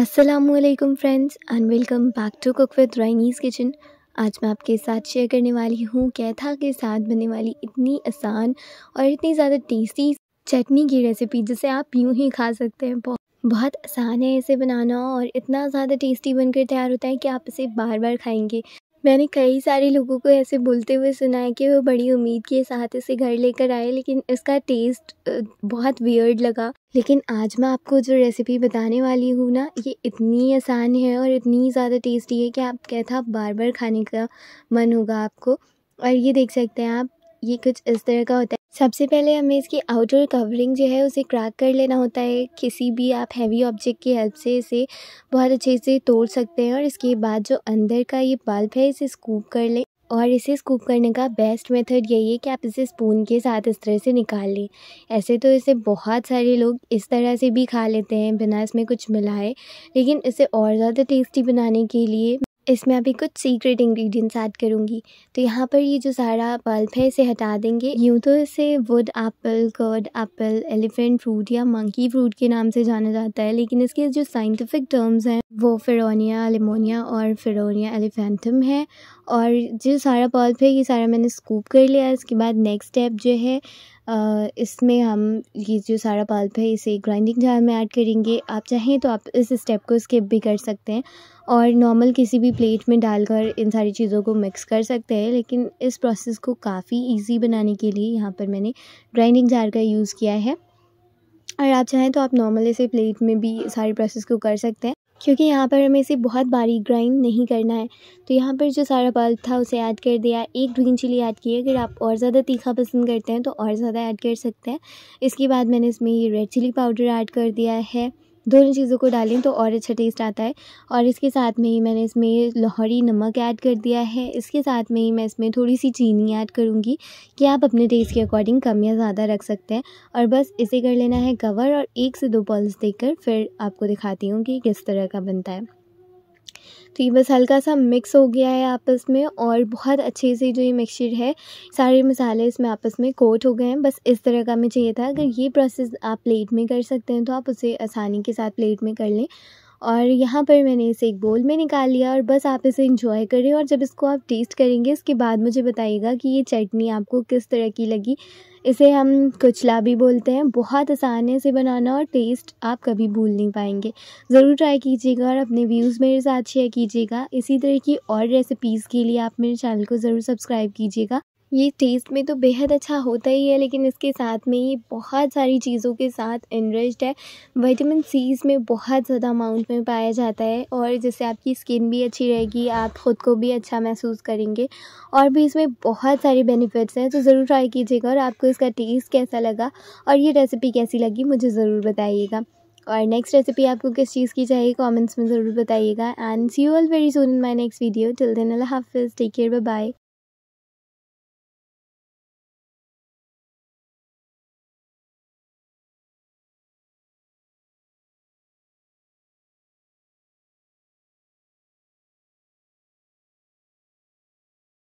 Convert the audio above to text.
Aslam friends and welcome back to cook with Raini's kitchen आज मैं आपके साथ शेयर करने वाली हूँ कैथा के साथ बनने वाली इतनी आसान और इतनी ज़्यादा टेस्टी चटनी की रेसिपी जिसे आप यूँ ही खा सकते हैं बहुत बहुत आसान है इसे बनाना और इतना ज़्यादा टेस्टी बनकर तैयार होता है कि आप इसे बार बार खाएंगे मैंने कई सारे लोगों को ऐसे बोलते हुए सुना है कि वो बड़ी उम्मीद के साथ इसे घर लेकर आए लेकिन इसका टेस्ट बहुत वियर्ड लगा लेकिन आज मैं आपको जो रेसिपी बताने वाली हूँ ना ये इतनी आसान है और इतनी ज़्यादा टेस्टी है कि आप कहता बार बार खाने का मन होगा आपको और ये देख सकते हैं आप ये कुछ इस तरह का होता है सबसे पहले हमें इसकी आउटडोर कवरिंग जो है उसे क्रैक कर लेना होता है किसी भी आप हैवी ऑब्जेक्ट की हेल्प से इसे बहुत अच्छे से तोड़ सकते हैं और इसके बाद जो अंदर का ये बल्ब है इसे स्कूप कर लें और इसे स्कूप करने का बेस्ट मेथड यही है कि आप इसे स्पून के साथ इस तरह से निकाल लें ऐसे तो इसे बहुत सारे लोग इस तरह से भी खा लेते हैं बिना इसमें कुछ मिलाए लेकिन इसे और ज़्यादा टेस्टी बनाने के लिए इसमें अभी कुछ सीक्रेट इंग्रेडिएंट्स ऐड करूँगी तो यहाँ पर ये जो सारा बल्ब है इसे हटा देंगे यूँ तो इसे wood apple curd apple elephant fruit या मंकी फ्रूट के नाम से जाना जाता है लेकिन इसके जो साइंटिफिक टर्म्स हैं वो फिरोनिया लिमोनिया और फिरोनिया एलिफेंटम है और जो सारा बल्ब है ये सारा मैंने स्कूप कर लिया इसके बाद नेक्स्ट स्टेप जो है इसमें हम ये जो सारा पल्प है इसे ग्राइंडिंग जार में ऐड करेंगे आप चाहें तो आप इस स्टेप को स्किप भी कर सकते हैं और नॉर्मल किसी भी प्लेट में डालकर इन सारी चीज़ों को मिक्स कर सकते हैं लेकिन इस प्रोसेस को काफ़ी इजी बनाने के लिए यहाँ पर मैंने ग्राइंडिंग जार का यूज़ किया है और आप चाहें तो आप नॉर्मल इसे प्लेट में भी सारी प्रोसेस को कर सकते हैं क्योंकि यहाँ पर हमें इसे बहुत बारीक ग्राइंड नहीं करना है तो यहाँ पर जो सारा बल्ब था उसे ऐड कर दिया एक ग्रीन चिली ऐड की अगर आप और ज़्यादा तीखा पसंद करते हैं तो और ज़्यादा ऐड कर सकते हैं इसके बाद मैंने इसमें ये रेड चिली पाउडर ऐड कर दिया है दोनों चीज़ों को डालें तो और अच्छा टेस्ट आता है और इसके साथ में ही मैंने इसमें लाहौरी नमक ऐड कर दिया है इसके साथ में ही मैं इसमें थोड़ी सी चीनी ऐड करूँगी कि आप अपने टेस्ट के अकॉर्डिंग कम या ज़्यादा रख सकते हैं और बस इसे कर लेना है कवर और एक से दो पल्स देकर फिर आपको दिखाती हूँ कि किस तरह का बनता है तो ये बस हल्का सा मिक्स हो गया है आपस में और बहुत अच्छे से जो ये मिक्सचर है सारे मसाले इसमें आपस में कोट हो गए हैं बस इस तरह का हमें चाहिए था अगर ये प्रोसेस आप प्लेट में कर सकते हैं तो आप उसे आसानी के साथ प्लेट में कर लें और यहाँ पर मैंने इसे एक बोल में निकाल लिया और बस आप इसे इंजॉय करें और जब इसको आप टेस्ट करेंगे इसके बाद मुझे बताइएगा कि ये चटनी आपको किस तरह की लगी इसे हम कुचला भी बोलते हैं बहुत आसान है इसे बनाना और टेस्ट आप कभी भूल नहीं पाएंगे ज़रूर ट्राई कीजिएगा और अपने व्यूज़ मेरे साथ शेयर कीजिएगा इसी तरह की और रेसिपीज़ के लिए आप मेरे चैनल को ज़रूर सब्सक्राइब कीजिएगा ये टेस्ट में तो बेहद अच्छा होता ही है लेकिन इसके साथ में ये बहुत सारी चीज़ों के साथ एनरिच्ड है विटामिन सी इसमें बहुत ज़्यादा अमाउंट में पाया जाता है और जिससे आपकी स्किन भी अच्छी रहेगी आप ख़ुद को भी अच्छा महसूस करेंगे और भी इसमें बहुत सारे बेनिफिट्स हैं तो ज़रूर ट्राई कीजिएगा और आपको इसका टेस्ट कैसा लगा और ये रेसिपी कैसी लगी मुझे ज़रूर बताइएगा और नेक्स्ट रेसिपी आपको किस चीज़ की चाहिए कॉमेंट्स में ज़रूर बताइएगा and see you all very soon in my next video till then अल्लाह हाफिज़ टेक केयर बाय